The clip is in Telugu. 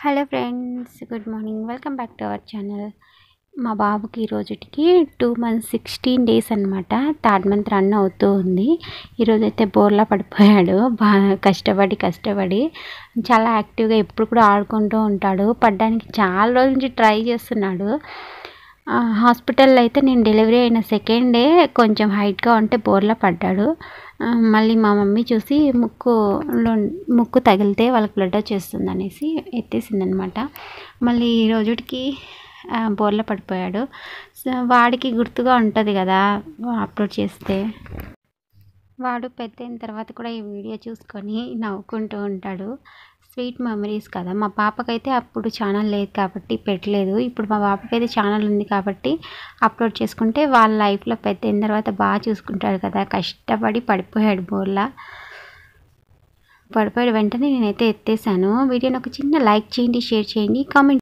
hello friends good morning welcome back to our channel మా బాబుకి ఈరోజుకి టూ మంత్స్ సిక్స్టీన్ డేస్ అనమాట థర్డ్ మంత్ రన్ అవుతూ ఉంది ఈరోజైతే బోర్లా పడిపోయాడు బాగా కష్టపడి కష్టపడి చాలా యాక్టివ్గా ఎప్పుడు కూడా ఆడుకుంటూ ఉంటాడు పడ్డానికి చాలా రోజుల నుంచి ట్రై చేస్తున్నాడు హాస్పిటల్లో అయితే నేను డెలివరీ అయిన సెకండ్ డే కొంచెం హైట్గా ఉంటే బోర్లా పడ్డాడు మళ్ళీ మా మమ్మీ చూసి ముక్కులో ముక్కు తగిలితే వాళ్ళకి బ్లడ్ వచ్చేస్తుంది అనేసి ఎత్తేసిందనమాట మళ్ళీ ఈ రోజుకి బోర్ల పడిపోయాడు వాడికి గుర్తుగా ఉంటుంది కదా అప్లోడ్ చేస్తే వాడు పెద్ద తర్వాత కూడా ఈ వీడియో చూసుకొని నవ్వుకుంటూ ఉంటాడు స్వీట్ మెమరీస్ కదా మా పాపకైతే అప్పుడు ఛానల్ లేదు కాబట్టి పెట్టలేదు ఇప్పుడు మా పాపకైతే ఛానల్ ఉంది కాబట్టి అప్లోడ్ చేసుకుంటే వాళ్ళ లైఫ్లో పెద్దయిన తర్వాత బాగా చూసుకుంటారు కదా కష్టపడి పడిపోయాడు బోర్లా పడిపోయాడు వెంటనే నేనైతే ఎత్తేసాను వీడియోని ఒక చిన్న లైక్ చేయండి షేర్ చేయండి కామెంట్